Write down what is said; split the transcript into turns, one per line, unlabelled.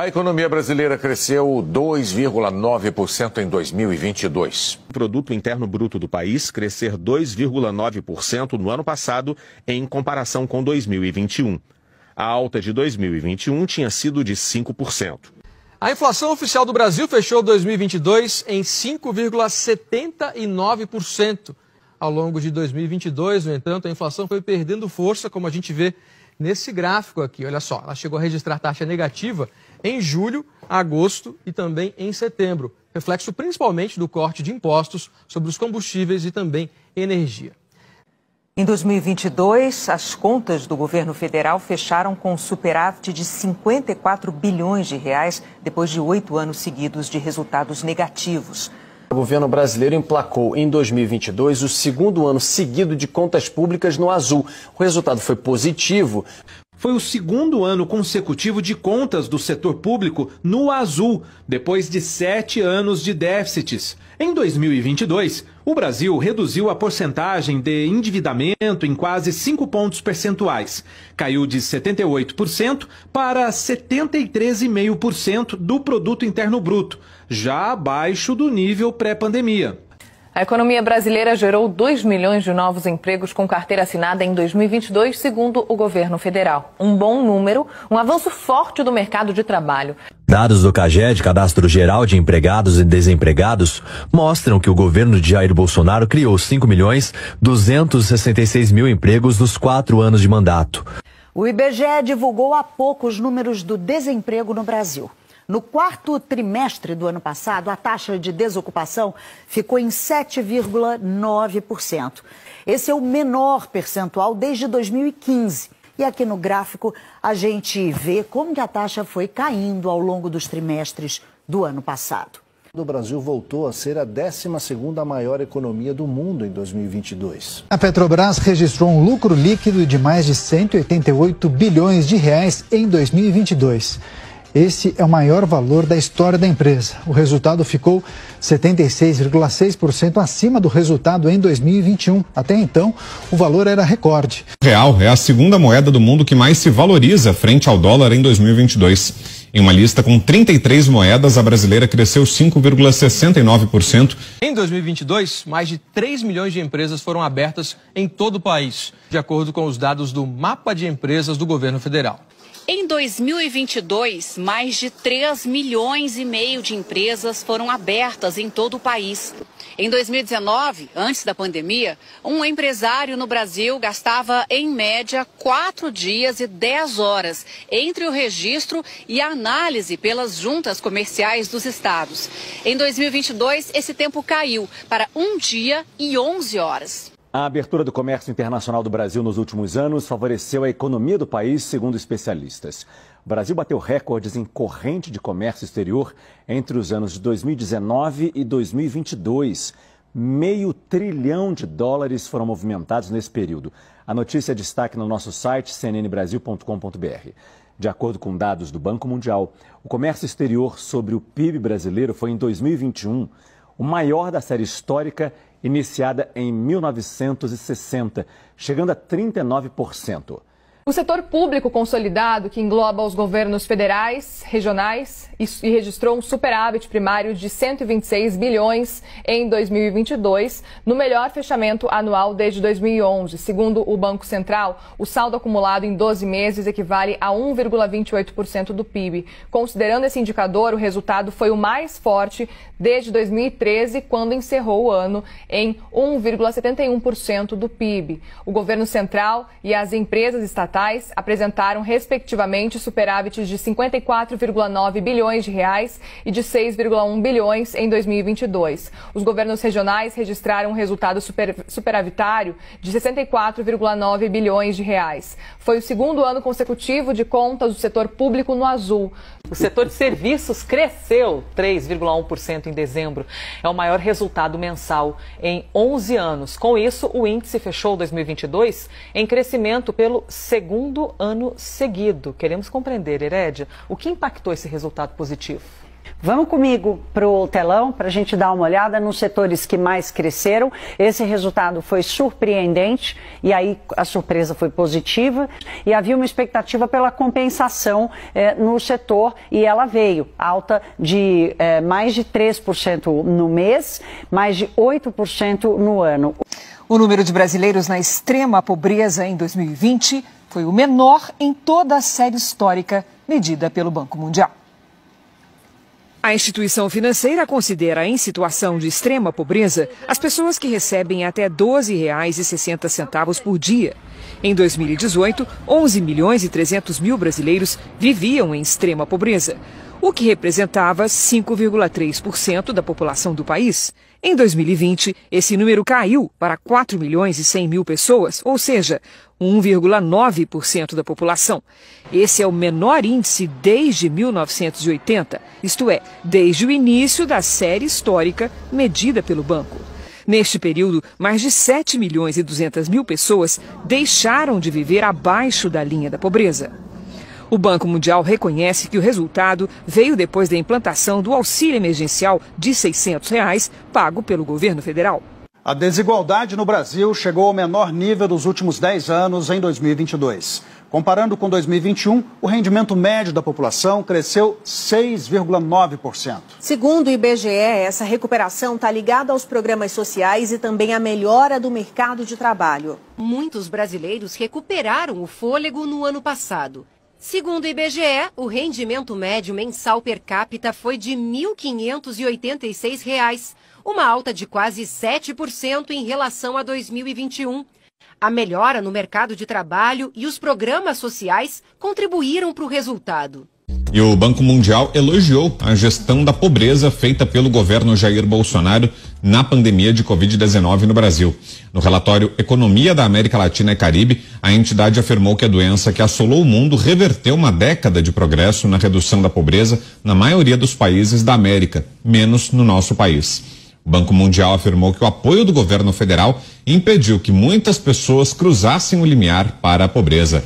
A economia brasileira cresceu 2,9% em 2022. O produto interno bruto do país crescer 2,9% no ano passado em comparação com 2021. A alta de 2021 tinha sido de 5%.
A inflação oficial do Brasil fechou 2022 em 5,79%. Ao longo de 2022, no entanto, a inflação foi perdendo força, como a gente vê nesse gráfico aqui. Olha só, ela chegou a registrar taxa negativa em julho, agosto e também em setembro, reflexo principalmente
do corte de impostos sobre os combustíveis e também energia. Em 2022, as contas do governo federal fecharam com superávit de 54 bilhões de reais, depois de oito anos seguidos de resultados negativos.
O governo brasileiro emplacou em 2022 o segundo ano seguido de contas públicas no azul. O resultado foi positivo. Foi o segundo ano consecutivo de contas do setor público no azul, depois de sete anos de déficits. Em 2022, o Brasil reduziu a porcentagem de endividamento em quase 5 pontos percentuais. Caiu de 78% para 73,5% do produto interno bruto, já abaixo do nível pré-pandemia. A economia brasileira gerou 2 milhões de novos empregos com carteira assinada em 2022, segundo o governo federal. Um bom número, um avanço forte do mercado de trabalho. Dados do CAGED, Cadastro Geral de Empregados e Desempregados, mostram que o governo de Jair Bolsonaro criou 5 milhões 266 mil empregos nos quatro anos de mandato.
O IBGE divulgou há pouco os números do desemprego no Brasil. No quarto trimestre do ano passado, a taxa de desocupação ficou em 7,9%. Esse é o menor percentual desde 2015. E aqui no gráfico a gente vê como que a taxa foi caindo ao longo dos trimestres do ano passado. O Brasil voltou a ser
a 12ª maior economia do mundo em 2022.
A Petrobras registrou um lucro líquido de mais de 188 bilhões de reais em 2022. Esse é o maior valor da história da empresa. O resultado ficou 76,6% acima do resultado em 2021. Até então, o valor era recorde. Real é a segunda moeda do mundo que mais se valoriza frente ao dólar em 2022. Em uma lista com 33 moedas, a brasileira cresceu 5,69%.
Em 2022, mais de 3 milhões de empresas foram abertas em todo o país, de acordo com os dados do Mapa de Empresas do Governo Federal.
Em 2022, mais de 3 milhões e meio de empresas foram abertas em todo o país. Em 2019, antes da pandemia, um empresário no Brasil gastava, em média, 4 dias e 10 horas entre o registro e a análise pelas juntas comerciais dos estados. Em 2022, esse tempo caiu para 1 dia e 11 horas.
A abertura do comércio internacional do Brasil nos últimos anos favoreceu a economia do país, segundo especialistas. O Brasil bateu recordes em corrente de comércio exterior entre os anos de 2019 e 2022. Meio trilhão de dólares foram movimentados nesse período. A notícia é destaque no nosso site cnnbrasil.com.br. De acordo com dados do Banco Mundial, o comércio exterior sobre o PIB brasileiro foi em 2021 o maior da série histórica, iniciada em 1960, chegando a 39%. O setor público consolidado, que engloba os governos federais, regionais, e registrou um superávit primário de 126 bilhões em 2022, no melhor fechamento anual desde 2011. Segundo o Banco Central, o saldo acumulado em 12 meses equivale a 1,28% do PIB. Considerando esse indicador, o resultado foi o mais forte desde 2013, quando encerrou o ano em 1,71% do PIB. O governo central e as empresas estatais estatais apresentaram respectivamente superávites de 54,9 bilhões de reais e de 6,1 bilhões em 2022. Os governos regionais registraram um resultado super, superavitário de 64,9 bilhões de reais. Foi o segundo ano consecutivo de contas do setor público no azul.
O setor de serviços cresceu 3,1% em dezembro. É o maior resultado mensal em 11 anos. Com isso, o índice fechou 2022 em crescimento pelo segundo segundo ano seguido. Queremos compreender, Herédia, o que impactou esse resultado positivo. Vamos comigo para o telão para a gente dar uma olhada nos setores que mais cresceram. Esse resultado foi surpreendente e aí a surpresa foi positiva e havia uma expectativa pela compensação eh, no setor e ela veio alta de eh, mais de 3% no mês, mais de 8% no ano. O número de brasileiros na extrema pobreza em 2020 foi o menor em toda a série histórica medida pelo Banco Mundial. A instituição financeira considera em situação de extrema pobreza as pessoas que recebem até R$ 12,60 por dia. Em 2018, 11 milhões e 300 mil brasileiros viviam em extrema pobreza o que representava 5,3% da população do país. Em 2020, esse número caiu para 4 milhões e 100 mil pessoas, ou seja, 1,9% da população. Esse é o menor índice desde 1980, isto é, desde o início da série histórica medida pelo banco. Neste período, mais de 7 milhões e 200 mil pessoas deixaram de viver abaixo da linha da pobreza. O Banco Mundial reconhece que o resultado veio depois da implantação do auxílio emergencial de R$ 600 reais, pago pelo governo federal. A desigualdade no Brasil chegou ao menor nível dos últimos
10 anos em 2022. Comparando com 2021, o rendimento médio da população cresceu 6,9%.
Segundo o IBGE, essa recuperação está ligada aos programas sociais e também à melhora do mercado de trabalho. Muitos brasileiros recuperaram o fôlego no ano passado. Segundo o IBGE, o rendimento médio mensal per capita foi de R$ 1.586, uma alta de quase 7% em relação a 2021. A melhora no mercado de trabalho e os programas sociais contribuíram para o resultado. E o Banco Mundial elogiou a gestão da pobreza feita pelo governo Jair Bolsonaro na pandemia de Covid-19 no Brasil. No relatório Economia da América Latina e Caribe, a entidade afirmou que a doença que assolou o mundo reverteu uma década de progresso na redução da pobreza na maioria dos países da América, menos no nosso país. O Banco Mundial afirmou que o apoio do governo federal impediu que muitas pessoas cruzassem o limiar para a pobreza.